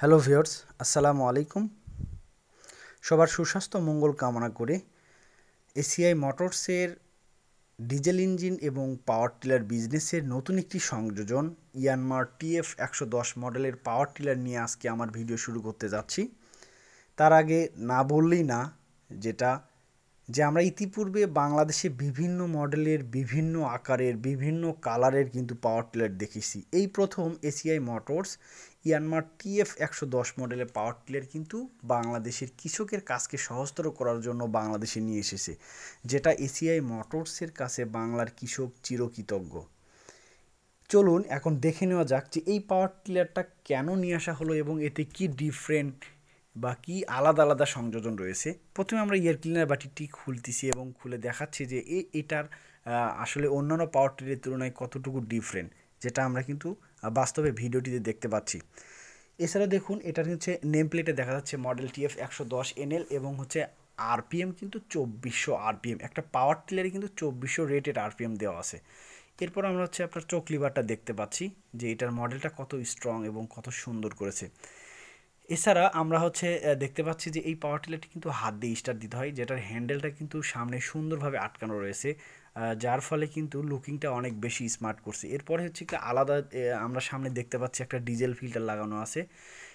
hello viewers আসসালামু আলাইকুম সবার সুস্বাস্থ্য মঙ্গল কামনা করে এসিআই মোটরসের ডিজেল ইঞ্জিন এবং পাওয়ার টিলার বিজনেসের নতুন একটি সংযোজন ইয়ানমার টিএফ একশো দশ মডেলের পাওয়ার টিলার নিয়ে আজকে আমার ভিডিও শুরু করতে যাচ্ছি তার আগে না বললেই না যেটা যে আমরা ইতিপূর্বে বাংলাদেশে বিভিন্ন মডেলের বিভিন্ন আকারের বিভিন্ন কালারের কিন্তু পাওয়ার টিলার দেখেছি এই প্রথম এসিআই মোটরস ইয়ানমার টিএফ একশো দশ মডেলের পাওয়ার টিলার কিন্তু বাংলাদেশের কৃষকের কাজকে সহজতর করার জন্য বাংলাদেশে নিয়ে এসেছে যেটা এসিআই মোটরসের কাছে বাংলার কৃষক চিরকৃতজ্ঞ চলুন এখন দেখে নেওয়া যাক যে এই পাওয়ার টিলারটা কেন নিয়ে আসা হলো এবং এতে কি ডিফারেন্ট বা কী আলাদা আলাদা সংযোজন রয়েছে প্রথমে আমরা এয়ার ক্লিনার বাটিটি খুলতেছি এবং খুলে দেখাচ্ছি যে এ এটার আসলে অন্যান্য পাওয়ার টিলের তুলনায় কতটুকু ডিফারেন্ট যেটা আমরা কিন্তু বাস্তবে ভিডিওটিতে দেখতে পাচ্ছি এছাড়া দেখুন এটার হচ্ছে নেম প্লেটে দেখা যাচ্ছে মডেল টিএফ একশো দশ এনএল এবং হচ্ছে আরপিএম কিন্তু চব্বিশশো আরপিএম একটা পাওয়ার টিলারে কিন্তু চব্বিশশো রেটের আরপিএম দেওয়া আছে এরপর আমরা হচ্ছে আপনার চোখ লিভারটা দেখতে পাচ্ছি যে এটার মডেলটা কত স্ট্রং এবং কত সুন্দর করেছে এছাড়া আমরা হচ্ছে দেখতে পাচ্ছি যে এই পাওয়ার টিলারটি কিন্তু হাত দিয়ে স্টার্ট দিতে হয় যেটার হ্যান্ডেলটা কিন্তু সামনে সুন্দরভাবে আটকানো রয়েছে যার ফলে কিন্তু লুকিংটা অনেক বেশি স্মার্ট করছে এরপরে হচ্ছে একটা আলাদা আমরা সামনে দেখতে পাচ্ছি একটা ডিজেল ফিল্টার লাগানো আছে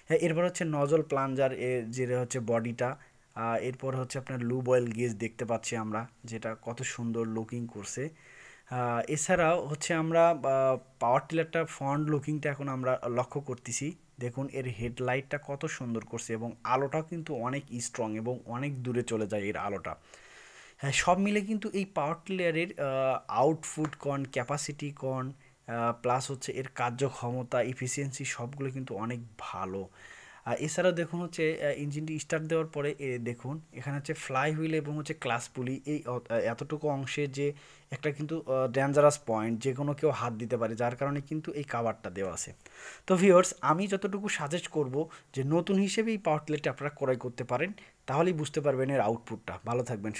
হ্যাঁ, এরপর হচ্ছে নজল প্লাঞ্জার যেটা হচ্ছে বডিটা এরপর হচ্ছে আপনার লুব অয়েল গেজ দেখতে পাচ্ছি আমরা যেটা কত সুন্দর লুকিং করছে এছাড়াও হচ্ছে আমরা পাওয়ার টিলারটা ফ্রন্ট লুকিংটা এখন আমরা লক্ষ্য করতেছি দেখুন এর হেডলাইটটা কত সুন্দর করছে এবং আলোটাও কিন্তু অনেক স্ট্রং এবং অনেক দূরে চলে যায় এর আলোটা হ্যাঁ সব মিলে কিন্তু এই পাওয়ার টিলারের আউটফুট কন ক্যাপাসিটি কন প্লাস হচ্ছে এর কার্যক্ষমতা ইফিসিয়েন্সি সবগুলো কিন্তু অনেক ভালো আর এছাড়াও দেখুন হচ্ছে ইঞ্জিনটি স্টার্ট দেওয়ার পরে দেখুন এখানে হচ্ছে ফ্লাই হুইল এবং হচ্ছে ক্লাস পুলি এই এতটুকু অংশে যে একটা কিন্তু ডেঞ্জারাস পয়েন্ট যে কোনো কেউ হাত দিতে পারে যার কারণে কিন্তু এই কাভারটা দেওয়া আছে তো ভিওর্স আমি যতটুকু সাজেস্ট করব যে নতুন হিসেবে এই পাওয়ার টিলেটটা আপনারা ক্রয় করতে পারেন তাহলেই বুঝতে পারবেন এর আউটপুটটা ভালো থাকবেন